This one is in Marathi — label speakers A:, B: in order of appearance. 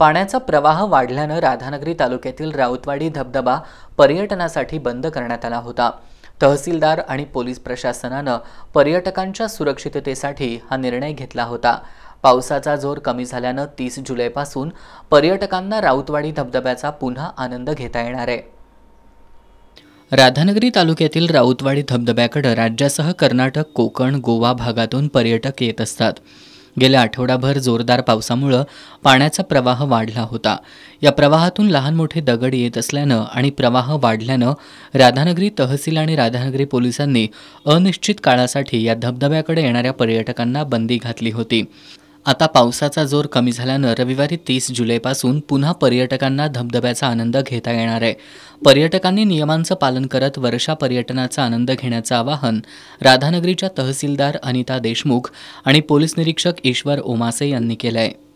A: पाण्याचा प्रवाह वाढल्यानं राधानगरी तालुक्यातील राऊतवाडी धबधबा पर्यटनासाठी बंद करण्यात आला होता तहसीलदार आणि पोलीस प्रशासनानं पर्यटकांच्या सुरक्षिततेसाठी हा निर्णय घेतला होता पावसाचा जोर कमी झाल्यानं तीस जुलैपासून पर्यटकांना राऊतवाडी धबधब्याचा पुन्हा आनंद घेता येणार आहे राधानगरी तालुक्यातील राऊतवाडी धबधब्याकडं राज्यासह कर्नाटक कोकण गोवा भागातून पर्यटक येत असतात गेल्या आठवडाभर जोरदार पावसामुळं पाण्याचा प्रवाह वाढला होता या प्रवाहातून लहान मोठे दगड येत असल्यानं आणि प्रवाह वाढल्यानं राधानगरी तहसील आणि राधानगरी पोलिसांनी अनिश्चित काळासाठी या धबधब्याकडे येणाऱ्या पर्यटकांना बंदी घातली होती आता पावसाचा जोर कमी झाल्यानं रविवारी तीस जुलैपासून पुन्हा पर्यटकांना धबधब्याचा आनंद घेता येणार आहे पर्यटकांनी नियमांचं पालन करत वर्षा पर्यटनाचा आनंद घेण्याचं आवाहन राधानगरीच्या तहसीलदार अनिता देशमुख आणि पोलीस निरीक्षक ईश्वर ओमासे यांनी केलं आहे